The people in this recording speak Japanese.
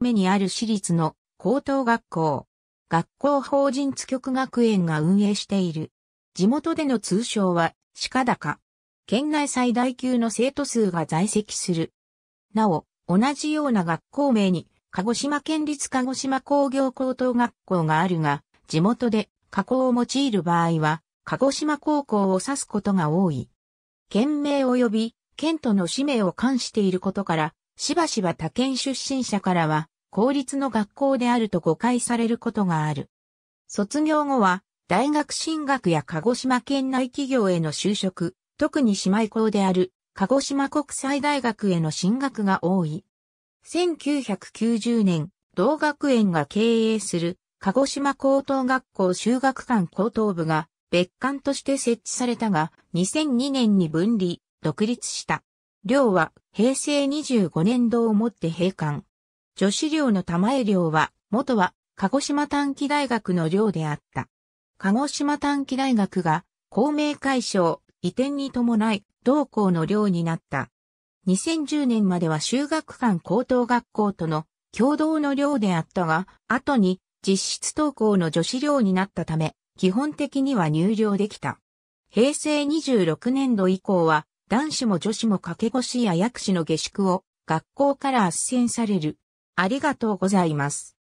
目にある私立の高等学校、学校法人津局学園が運営している。地元での通称は、鹿高。県内最大級の生徒数が在籍する。なお、同じような学校名に、鹿児島県立鹿児島工業高等学校があるが、地元で、加工を用いる場合は、鹿児島高校を指すことが多い。県名及び、県との氏名を冠していることから、しばしば他県出身者からは、公立の学校であると誤解されることがある。卒業後は、大学進学や鹿児島県内企業への就職、特に姉妹校である、鹿児島国際大学への進学が多い。1990年、同学園が経営する、鹿児島高等学校修学館高等部が、別館として設置されたが、2002年に分離、独立した。寮は平成25年度をもって閉館。女子寮の玉江寮は、元は鹿児島短期大学の寮であった。鹿児島短期大学が公明解消、移転に伴い、同校の寮になった。2010年までは修学館高等学校との共同の寮であったが、後に実質登校の女子寮になったため、基本的には入寮できた。平成26年度以降は男子も女子も掛け越しや薬師の下宿を学校から斡旋される。ありがとうございます。